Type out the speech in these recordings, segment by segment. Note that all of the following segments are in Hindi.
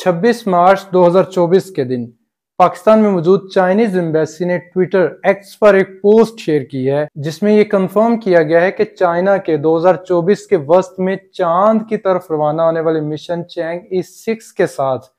26 मार्च 2024 के दिन पाकिस्तान में मौजूद चाइनीज एम्बेसी ने ट्विटर एक्स पर एक पोस्ट शेयर की है जिसमें यह कंफर्म किया गया है कि चाइना के 2024 के वस्त में चांद की तरफ रवाना होने वाले मिशन चैंग ई सिक्स के साथ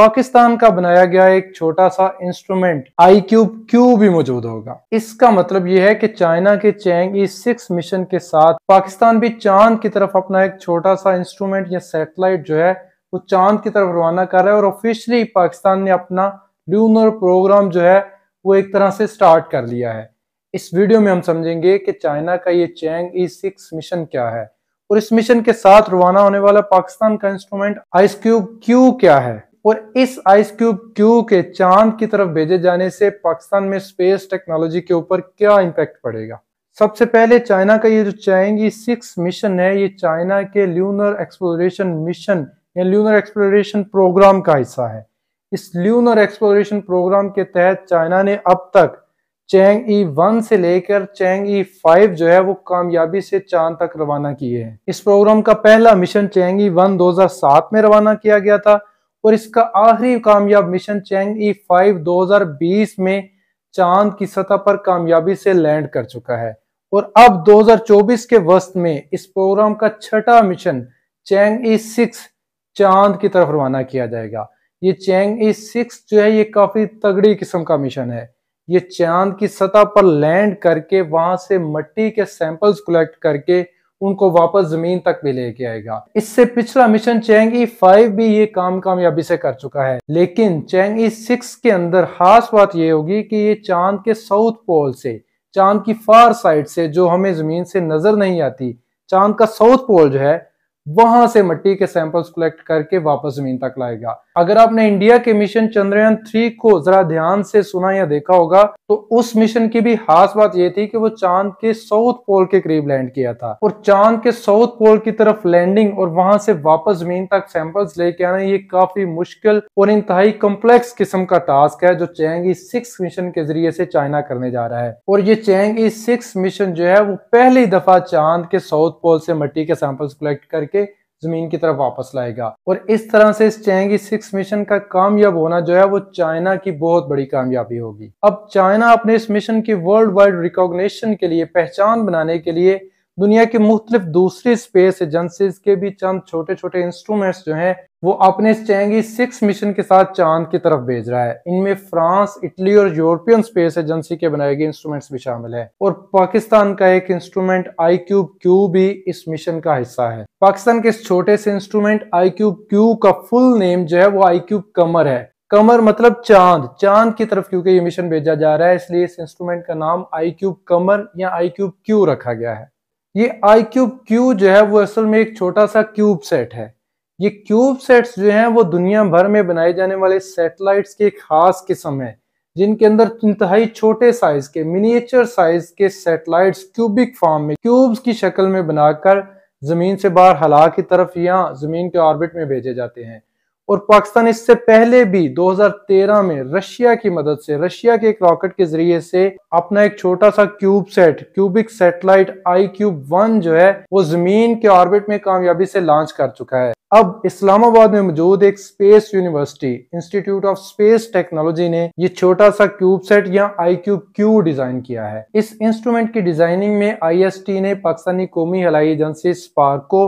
पाकिस्तान का बनाया गया एक छोटा सा इंस्ट्रूमेंट आई क्यूब क्यू भी मौजूद होगा इसका मतलब यह है कि चाइना के चैंग ई सिक्स मिशन के साथ पाकिस्तान भी चांद की तरफ अपना एक छोटा सा इंस्ट्रूमेंट या सैटेलाइट जो है वो चांद की तरफ रवाना कर रहा है और ऑफिशियली पाकिस्तान ने अपना ल्यूनर प्रोग्राम जो है वो एक तरह से स्टार्ट कर लिया है इस वीडियो में हम समझेंगे कि चाइना का ये चैंग ई सिक्स मिशन क्या है और इस मिशन के साथ रवाना होने वाला पाकिस्तान का इंस्ट्रूमेंट आइस क्यूब क्यू क्या है और इस आइस क्यूब क्यू के चांद की तरफ भेजे जाने से पाकिस्तान में स्पेस टेक्नोलॉजी के ऊपर क्या इम्पेक्ट पड़ेगा सबसे पहले चाइना का ये जो ई सिक्स मिशन है ये चाइना के ल्यूनर एक्सप्लोरेशन मिशन या ल्यूनर एक्सप्लोरेशन प्रोग्राम का हिस्सा है इस ल्यूनर एक्सप्लोरेशन प्रोग्राम के तहत चाइना ने अब तक चैंग ई वन से लेकर चैंग ई फाइव जो है वो कामयाबी से चांद तक रवाना किए हैं इस प्रोग्राम का पहला मिशन चैंग ई वन 2007 में रवाना किया गया था और इसका आखिरी कामयाब मिशन चैंग ई फाइव 2020 में चांद की सतह पर कामयाबी से लैंड कर चुका है और अब 2024 के वस्त में इस प्रोग्राम का छठा मिशन चैंग ई सिक्स चांद की तरफ रवाना किया जाएगा ये चैंग ई सिक्स जो है ये काफी तगड़ी किस्म का मिशन है ये चांद की सतह पर लैंड करके वहां से मट्टी के सैंपल्स कलेक्ट करके उनको वापस जमीन तक भी लेके आएगा इससे पिछला मिशन चैंग ई फाइव भी ये काम कामयाबी से कर चुका है लेकिन चैंग ई सिक्स के अंदर खास बात यह होगी कि ये चांद के साउथ पोल से चांद की फार साइड से जो हमें जमीन से नजर नहीं आती चांद का साउथ पोल जो है वहां से मिट्टी के सैंपल्स कलेक्ट करके वापस जमीन तक लाएगा अगर आपने इंडिया के मिशन चंद्रयान थ्री को जरा ध्यान से सुना या देखा होगा तो उस मिशन की भी खास बात यह थी कि वो चांद के साउथ पोल के करीब लैंड किया था और चांद के साउथ पोल की तरफ लैंडिंग और वहां से वापस जमीन तक सैंपल्स लेके आना ये काफी मुश्किल और इंतहाई कम्प्लेक्स किस्म का टास्क है जो चैंग सिक्स मिशन के जरिए से चाइना करने जा रहा है और ये चैंग सिक्स मिशन जो है वो पहली दफा चांद के साउथ पोल से मट्टी के सैंपल्स कलेक्ट करके जमीन की तरफ वापस लाएगा और इस तरह से इस चैंगी सिक्स मिशन का कामयाब होना जो है वो चाइना की बहुत बड़ी कामयाबी होगी अब चाइना अपने इस मिशन की वर्ल्ड वाइड रिकॉग्निशन के लिए पहचान बनाने के लिए दुनिया की मुख्तलिफ दूसरी स्पेस एजेंसीज के भी चंद छोटे छोटे इंस्ट्रूमेंट्स जो हैं वो अपने चैंगी सिक्स मिशन के साथ चांद की तरफ भेज रहा है इनमें फ्रांस इटली और यूरोपियन स्पेस एजेंसी के बनाए गए इंस्ट्रूमेंट्स भी शामिल है और पाकिस्तान का एक इंस्ट्रूमेंट आई क्यूब क्यू भी इस मिशन का हिस्सा है पाकिस्तान के इस छोटे से इंस्ट्रूमेंट आई क्यूब क्यू का फुल नेम जो है वो आई क्यूब कमर है कमर मतलब चांद चांद की तरफ क्योंकि ये मिशन भेजा जा रहा है इसलिए इस इंस्ट्रूमेंट का नाम आई क्यूब कमर या आई क्यूब क्यू रखा गया है ये आई क्यूब क्यू जो है वो असल में एक छोटा सा क्यूब सेट है ये क्यूब सेट्स जो हैं वो दुनिया भर में बनाए जाने वाले सैटेलाइट्स के एक खास किस्म है जिनके अंदर इंतहाई छोटे साइज के मिनिएचर साइज के सैटेलाइट्स क्यूबिक फॉर्म में क्यूब्स की शक्ल में बनाकर जमीन से बाहर हला की तरफ या जमीन के ऑर्बिट में भेजे जाते हैं और पाकिस्तान इससे पहले भी 2013 में रशिया की मदद से रशिया के एक रॉकेट के जरिए से अपना एक छोटा सा cube sat cubic satellite I cube one जो है वो जमीन के ऑर्बिट में कामयाबी से लॉन्च कर चुका है अब इस्लामाबाद में मौजूद एक space university institute of space technology ने ये छोटा सा क्यूब सेट या आई क्यूब क्यू डिजाइन किया है इस इंस्ट्रूमेंट की डिजाइनिंग में आई ने पाकिस्तानी कौमी हलाई एजेंसी स्पार्क को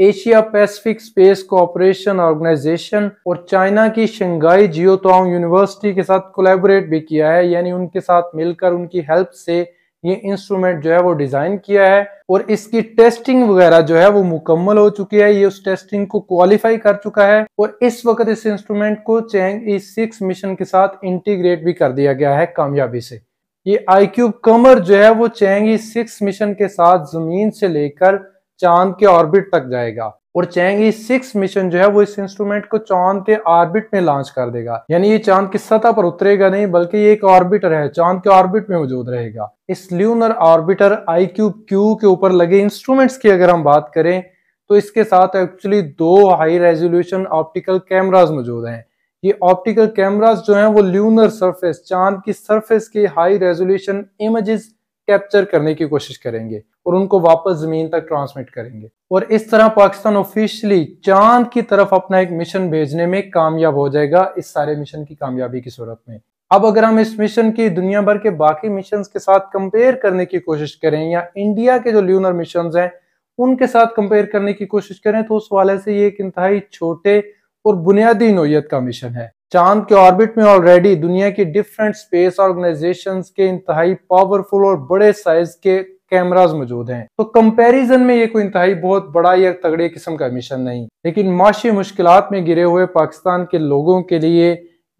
Asia Pacific Space Cooperation Organization और चाइना की शंघाई जियो यूनिवर्सिटी के साथ कोलेबोरेट भी किया है यानी उनके साथ मिलकर उनकी हेल्प से ये इंस्ट्रूमेंट जो है वो डिजाइन किया है और इसकी टेस्टिंग वगैरह जो है वो मुकम्मल हो चुकी है ये उस टेस्टिंग को क्वालिफाई कर चुका है और इस वक्त इस इंस्ट्रूमेंट को चैंग ई सिक्स मिशन के साथ इंटीग्रेट भी कर दिया गया है कामयाबी से ये आई कमर जो है वो चैंग ई सिक्स मिशन के साथ जमीन से लेकर चांद के ऑर्बिट तक जाएगा और चैंग सिक्स मिशन जो है वो इस इंस्ट्रूमेंट को चांद के ऑर्बिट में लॉन्च कर देगा यानी ये चांद की सतह पर उतरेगा नहीं बल्कि ये एक ऑर्बिटर है चांद के ऑर्बिट में मौजूद रहेगा इस lunar orbiter I Q Q के ऊपर लगे इंस्ट्रूमेंट्स की अगर हम बात करें तो इसके साथ एक्चुअली दो हाई रेजोल्यूशन ऑप्टिकल कैमराज मौजूद हैं ये ऑप्टिकल कैमराज जो हैं वो ल्यूनर सरफेस चांद की सरफेस की हाई रेजोल्यूशन इमेजेस कैप्चर करने की कोशिश करेंगे और उनको वापस जमीन तक ट्रांसमिट करेंगे और इस तरह पाकिस्तान ऑफिशियली चांद की तरफ अपना एक मिशन भेजने में कामयाब हो जाएगा इस सारे मिशन की कामयाबी की सूरत में अब अगर हम इस मिशन की दुनिया भर के बाकी मिशन के साथ कंपेयर करने की कोशिश करें या इंडिया के जो ल्यूनर मिशन हैं उनके साथ कंपेयर करने की कोशिश करें तो उस वाले से ये एक इंतहाई छोटे और बुनियादी नोयत का मिशन है चांद के ऑर्बिट में ऑलरेडी दुनिया की डिफरेंट स्पेस ऑर्गेनाइजेशन के इंतहाई पावरफुल और बड़े साइज के कैमराज मौजूद हैं तो कंपैरिजन में ये कोई इंतहाई बहुत बड़ा या तगड़े किस्म का मिशन नहीं लेकिन माशी मुश्किल में गिरे हुए पाकिस्तान के लोगों के लिए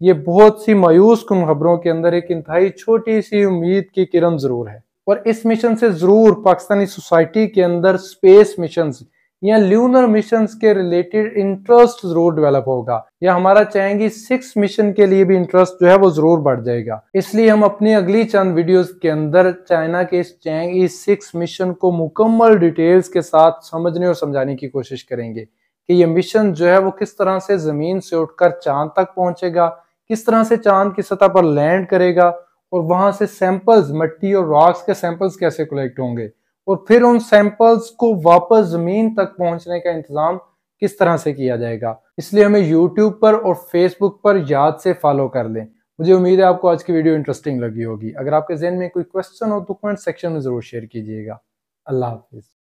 ये बहुत सी मायूस कन खबरों के अंदर एक इंतहाई छोटी सी उम्मीद की किरण जरूर है और इस मिशन से जरूर पाकिस्तानी सोसाइटी के अंदर स्पेस मिशन या ल्यूनर मिशन के रिलेटेड इंटरेस्ट जरूर डेवलप होगा या हमारा चाहेंगे सिक्स मिशन के लिए भी इंटरेस्ट जो है वो जरूर बढ़ जाएगा इसलिए हम अपनी अगली चंद वीडियोस के अंदर चाइना के इस चैंग सिक्स मिशन को मुकम्मल डिटेल्स के साथ समझने और समझाने की कोशिश करेंगे कि ये मिशन जो है वो किस तरह से जमीन से उठकर चांद तक पहुंचेगा किस तरह से चांद की सतह पर लैंड करेगा और वहां से सैंपल्स मट्टी और रॉक्स के सैंपल्स कैसे कलेक्ट होंगे और फिर उन सैंपल्स को वापस जमीन तक पहुंचने का इंतजाम किस तरह से किया जाएगा इसलिए हमें यूट्यूब पर और फेसबुक पर याद से फॉलो कर लें मुझे उम्मीद है आपको आज की वीडियो इंटरेस्टिंग लगी होगी अगर आपके जहन में कोई क्वेश्चन हो तो कमेंट सेक्शन में ज़रूर शेयर कीजिएगा अल्लाह हाफिज़